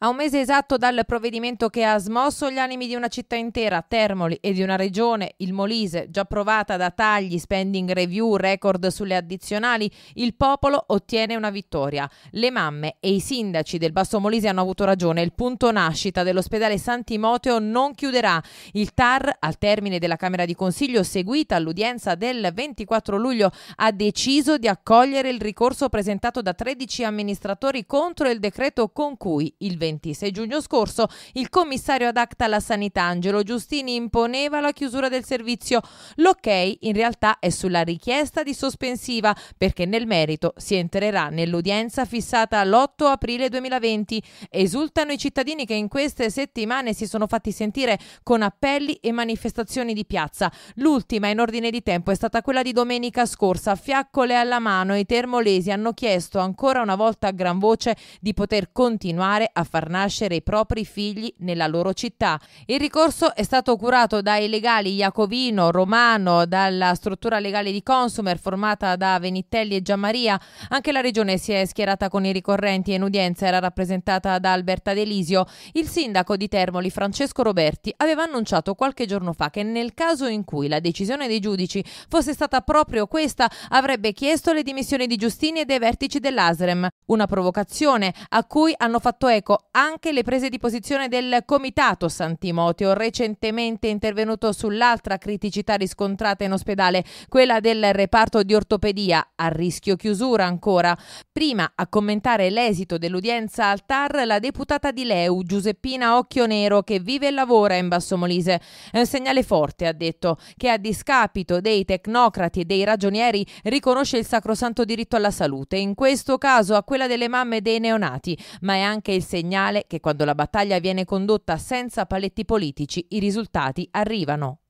A un mese esatto dal provvedimento che ha smosso gli animi di una città intera, Termoli, e di una regione, il Molise, già provata da tagli, spending review, record sulle addizionali, il popolo ottiene una vittoria. Le mamme e i sindaci del Basso Molise hanno avuto ragione. Il punto nascita dell'ospedale Sant'Imoteo non chiuderà. Il TAR, al termine della Camera di Consiglio, seguita all'udienza del 24 luglio, ha deciso di accogliere il ricorso presentato da 13 amministratori contro il decreto con cui il 20 26 giugno scorso il commissario ad acta alla sanità Angelo Giustini imponeva la chiusura del servizio. L'ok in realtà è sulla richiesta di sospensiva perché nel merito si entrerà nell'udienza fissata l'8 aprile 2020. Esultano i cittadini che in queste settimane si sono fatti sentire con appelli e manifestazioni di piazza. L'ultima in ordine di tempo è stata quella di domenica scorsa. Fiaccole alla mano i termolesi hanno chiesto ancora una volta a gran voce di poter continuare a fare far nascere i propri figli nella loro città. Il ricorso è stato curato dai legali Iacovino, Romano, dalla struttura legale di Consumer formata da Venitelli e Giammaria. Anche la regione si è schierata con i ricorrenti e in udienza era rappresentata da Alberta Delisio. Il sindaco di Termoli, Francesco Roberti, aveva annunciato qualche giorno fa che nel caso in cui la decisione dei giudici fosse stata proprio questa, avrebbe chiesto le dimissioni di Giustini e dei vertici dell'Asrem. Una provocazione a cui hanno fatto eco anche le prese di posizione del Comitato San Timoteo, recentemente intervenuto sull'altra criticità riscontrata in ospedale, quella del reparto di ortopedia, a rischio chiusura ancora. Prima a commentare l'esito dell'udienza al TAR la deputata di Leu, Giuseppina Occhionero, che vive e lavora in Basso Molise. È eh, un segnale forte, ha detto, che a discapito dei tecnocrati e dei ragionieri riconosce il sacrosanto diritto alla salute, in questo caso a quella delle mamme e dei neonati, ma è anche il segnale segnale che quando la battaglia viene condotta senza paletti politici i risultati arrivano.